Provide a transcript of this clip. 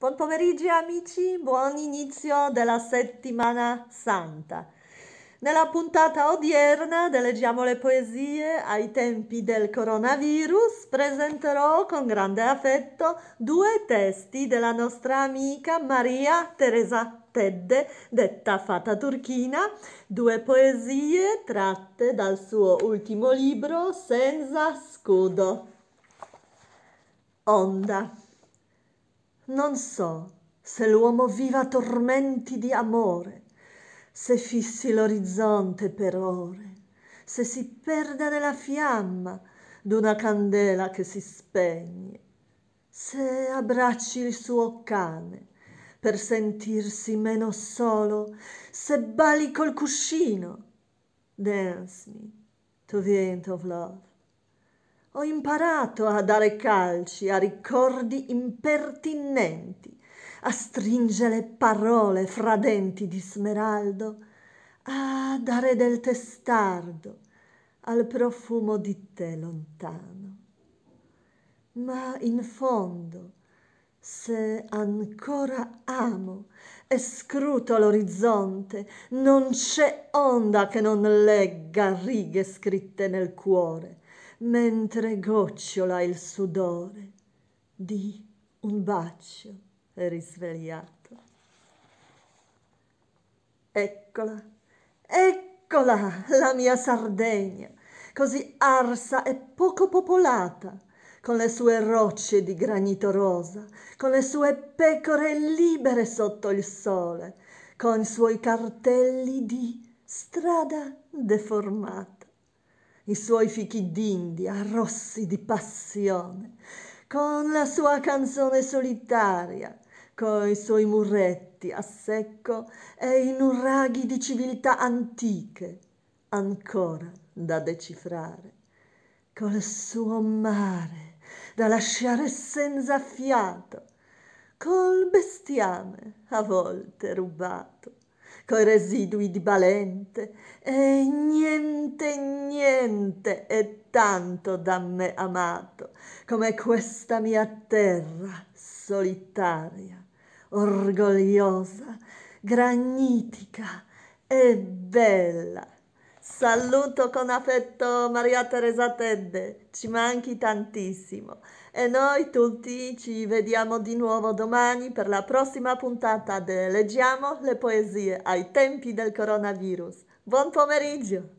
Buon pomeriggio amici, buon inizio della settimana santa. Nella puntata odierna leggiamo le poesie ai tempi del coronavirus. Presenterò con grande affetto due testi della nostra amica Maria Teresa Tedde, detta Fata Turchina, due poesie tratte dal suo ultimo libro Senza scudo. Onda non so se l'uomo viva tormenti di amore, se fissi l'orizzonte per ore, se si perda nella fiamma d'una candela che si spegne, se abbracci il suo cane per sentirsi meno solo, se bali col cuscino. Dance me to the end of love. Ho imparato a dare calci a ricordi impertinenti, a stringere parole fra denti di smeraldo, a dare del testardo al profumo di te lontano. Ma in fondo, se ancora amo e scruto l'orizzonte, non c'è onda che non legga righe scritte nel cuore mentre gocciola il sudore di un bacio risvegliato. Eccola, eccola la mia Sardegna, così arsa e poco popolata, con le sue rocce di granito rosa, con le sue pecore libere sotto il sole, con i suoi cartelli di strada deformata i suoi fichi d'India rossi di passione, con la sua canzone solitaria, coi suoi muretti a secco e i nurraghi di civiltà antiche, ancora da decifrare, col suo mare da lasciare senza fiato, col bestiame a volte rubato coi ecco, residui di Balente. E niente, niente è tanto da me amato come questa mia terra solitaria, orgogliosa, granitica e bella. Saluto con affetto Maria Teresa Tedde, ci manchi tantissimo. E noi tutti ci vediamo di nuovo domani per la prossima puntata de Leggiamo le poesie ai tempi del coronavirus. Buon pomeriggio!